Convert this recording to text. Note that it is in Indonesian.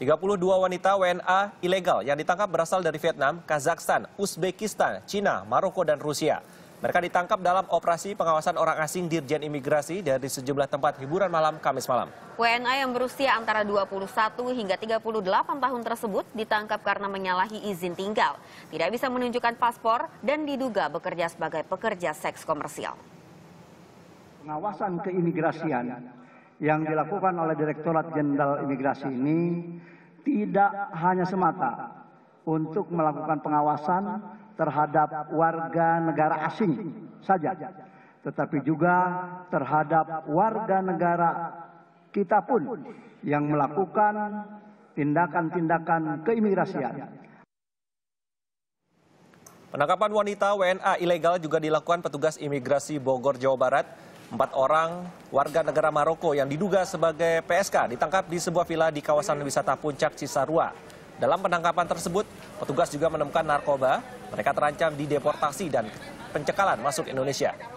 32 wanita WNA ilegal yang ditangkap berasal dari Vietnam, Kazakhstan, Uzbekistan, Cina, Maroko, dan Rusia. Mereka ditangkap dalam operasi pengawasan orang asing Dirjen Imigrasi dari sejumlah tempat hiburan malam Kamis malam. WNA yang berusia antara 21 hingga 38 tahun tersebut ditangkap karena menyalahi izin tinggal, tidak bisa menunjukkan paspor dan diduga bekerja sebagai pekerja seks komersial. Pengawasan keimigrasian yang dilakukan oleh Direktorat Jenderal Imigrasi ini tidak hanya semata untuk melakukan pengawasan terhadap warga negara asing saja, tetapi juga terhadap warga negara kita pun yang melakukan tindakan-tindakan keimigrasian. Penangkapan wanita WNA ilegal juga dilakukan petugas imigrasi Bogor, Jawa Barat. Empat orang warga negara Maroko yang diduga sebagai PSK ditangkap di sebuah villa di kawasan wisata Puncak Cisarua. Dalam penangkapan tersebut, petugas juga menemukan narkoba. Mereka terancam dideportasi dan pencekalan masuk Indonesia.